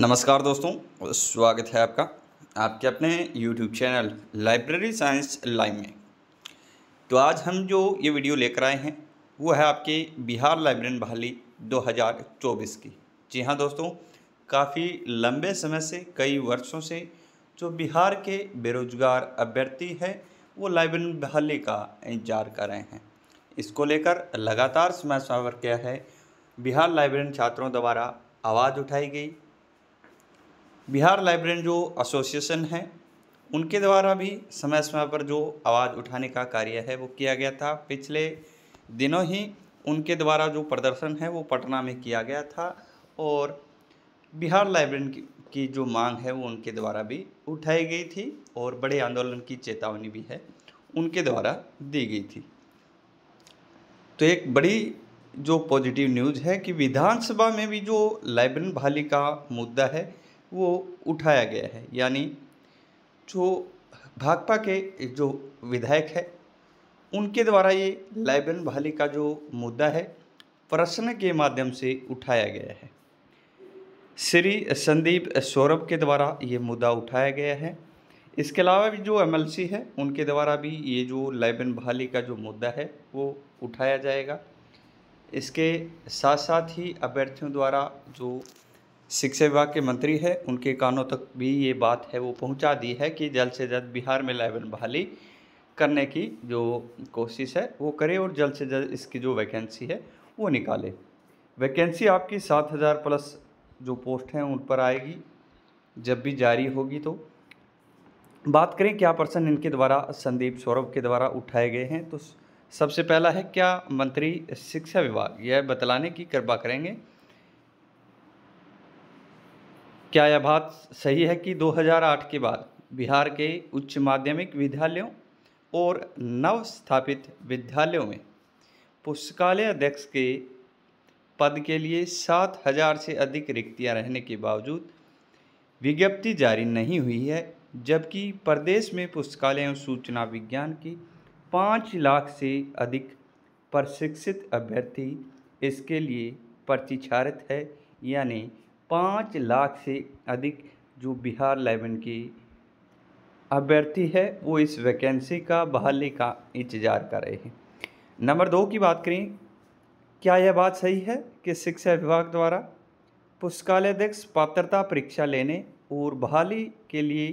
नमस्कार दोस्तों स्वागत है आपका आपके अपने YouTube channel library science live में तो आज हम जो ये वीडियो लेकर आए हैं वो है आपके बिहार लाइब्रेरी बहाली 2024 की जी हाँ दोस्तों काफ़ी लंबे समय से कई वर्षों से जो बिहार के बेरोजगार अभ्यर्थी है वो लाइब्रेरी बहाली का इंतजार कर रहे हैं इसको लेकर लगातार समय पर क्या है बिहार लाइब्रेरी छात्रों द्वारा आवाज़ उठाई गई बिहार लाइब्रेरियन जो एसोसिएशन है उनके द्वारा भी समय समय पर जो आवाज़ उठाने का कार्य है वो किया गया था पिछले दिनों ही उनके द्वारा जो प्रदर्शन है वो पटना में किया गया था और बिहार लाइब्रेरियन की, जो मांग है वो उनके द्वारा भी उठाई गई थी और बड़े आंदोलन की चेतावनी भी है उनके द्वारा दी गई थी तो एक बड़ी जो पॉजिटिव न्यूज़ है कि विधानसभा में भी जो लाइब्रेरियन बहाली का मुद्दा है वो उठाया गया है यानी जो भाकपा के जो विधायक है उनके द्वारा ये लाइब्रेन बहाली का जो मुद्दा है प्रश्न के माध्यम से उठाया गया है श्री संदीप सौरभ के द्वारा ये मुद्दा उठाया गया है इसके अलावा भी जो एमएलसी है उनके द्वारा भी ये जो लाइबन बहाली का जो मुद्दा है वो उठाया जाएगा इसके साथ साथ ही अभ्यर्थियों द्वारा जो शिक्षा विभाग के मंत्री है उनके कानों तक भी ये बात है वो पहुंचा दी है कि जल्द से जल्द बिहार में लाइवन बहाली करने की जो कोशिश है वो करे और जल्द से जल्द इसकी जो वैकेंसी है वो निकाले वैकेंसी आपकी सात हज़ार प्लस जो पोस्ट हैं उन पर आएगी जब भी जारी होगी तो बात करें क्या प्रश्न इनके द्वारा संदीप सौरभ के द्वारा उठाए गए हैं तो सबसे पहला है क्या मंत्री शिक्षा विभाग यह बतलाने की कृपा करेंगे क्या यह बात सही है कि 2008 के बाद बिहार के उच्च माध्यमिक विद्यालयों और नवस्थापित विद्यालयों में पुस्तकालय अध्यक्ष के पद के लिए सात हजार से अधिक रिक्तियां रहने के बावजूद विज्ञप्ति जारी नहीं हुई है जबकि प्रदेश में पुस्तकालय एवं सूचना विज्ञान की पाँच लाख से अधिक प्रशिक्षित अभ्यर्थी इसके लिए प्रतीक्षारत है यानी पाँच लाख से अधिक जो बिहार लेवन की अभ्यर्थी है वो इस वैकेंसी का बहाली का इंतजार कर रहे हैं नंबर दो की बात करें क्या यह बात सही है कि शिक्षा विभाग द्वारा अध्यक्ष पात्रता परीक्षा लेने और बहाली के लिए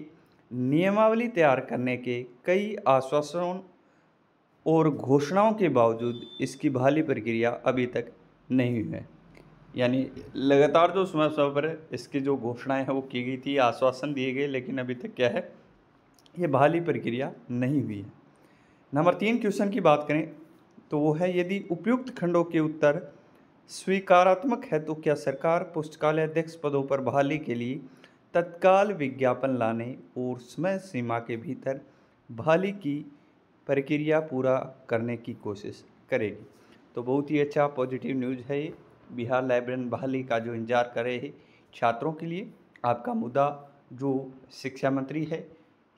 नियमावली तैयार करने के कई आश्वासनों और घोषणाओं के बावजूद इसकी बहाली प्रक्रिया अभी तक नहीं हुई है यानी लगातार जो समय समय पर इसकी जो घोषणाएं हैं वो की गई थी आश्वासन दिए गए लेकिन अभी तक क्या है ये बहाली प्रक्रिया नहीं हुई है नंबर तीन क्वेश्चन की बात करें तो वो है यदि उपयुक्त खंडों के उत्तर स्वीकारात्मक है तो क्या सरकार पुस्तकालय अध्यक्ष पदों पर बहाली के लिए तत्काल विज्ञापन लाने और समय सीमा के भीतर बहाली की प्रक्रिया पूरा करने की कोशिश करेगी तो बहुत ही अच्छा पॉजिटिव न्यूज़ है ये बिहार लाइब्रेरियन बहाली का जो इंतजार कर रहे हैं छात्रों के लिए आपका मुद्दा जो शिक्षा मंत्री है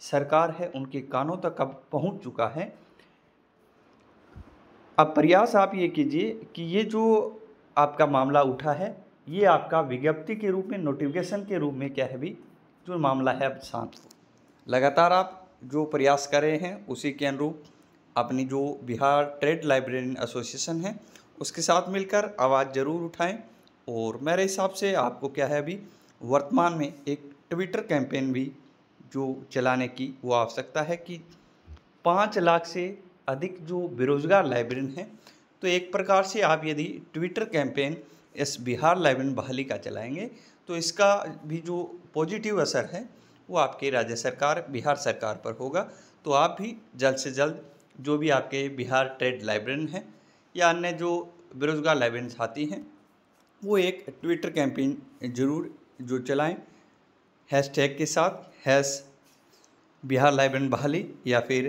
सरकार है उनके कानों तक अब पहुंच चुका है अब प्रयास आप ये कीजिए कि ये जो आपका मामला उठा है ये आपका विज्ञप्ति के रूप में नोटिफिकेशन के रूप में क्या है भी जो मामला है अब शांत हो लगातार आप जो प्रयास कर रहे हैं उसी के अनुरूप अपनी जो बिहार ट्रेड लाइब्रेरियन एसोसिएशन है उसके साथ मिलकर आवाज़ ज़रूर उठाएं और मेरे हिसाब से आपको क्या है अभी वर्तमान में एक ट्विटर कैंपेन भी जो चलाने की वो आवश्यकता है कि पाँच लाख से अधिक जो बेरोज़गार लाइब्रेरियन हैं तो एक प्रकार से आप यदि ट्विटर कैंपेन इस बिहार लाइब्रेरियन बहाली का चलाएंगे तो इसका भी जो पॉजिटिव असर है वो आपके राज्य सरकार बिहार सरकार पर होगा तो आप भी जल्द से जल्द जो भी आपके बिहार ट्रेड लाइब्रेरियन हैं या अन्य जो बेरोज़गार लाइब्रेरियन साथी हैं वो एक ट्विटर कैंपेन ज़रूर जो चलाएं हैशटैग टैग के साथ हैश बिहार लाइब्रेरियन बहाली या फिर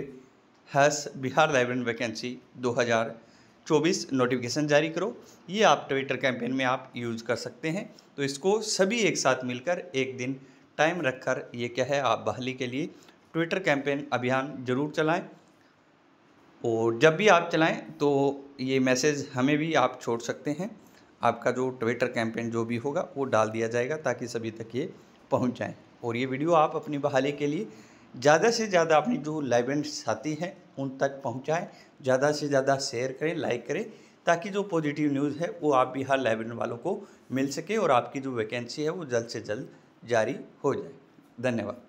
hash Bihar librarian vacancy 2024 notification जारी करो ये आप ट्विटर कैंपेन में आप यूज़ कर सकते हैं तो इसको सभी एक साथ मिलकर एक दिन टाइम रखकर ये क्या है आप बहाली के लिए ट्विटर कैंपेन अभियान जरूर चलाएं और जब भी आप चलाएं तो ये मैसेज हमें भी आप छोड़ सकते हैं आपका जो ट्विटर कैंपेन जो भी होगा वो डाल दिया जाएगा ताकि सभी तक ये पहुंच जाएँ और ये वीडियो आप अपनी बहाली के लिए ज़्यादा से ज़्यादा अपनी जो लाइवेंट साथी हैं उन तक पहुँचाएँ ज़्यादा से ज़्यादा शेयर करें लाइक करें ताकि जो पॉजिटिव न्यूज़ है वो आप भी हर लाइब्रेंड वालों को मिल सके और आपकी जो वैकेंसी है वो जल्द से जल्द जारी हो जाए धन्यवाद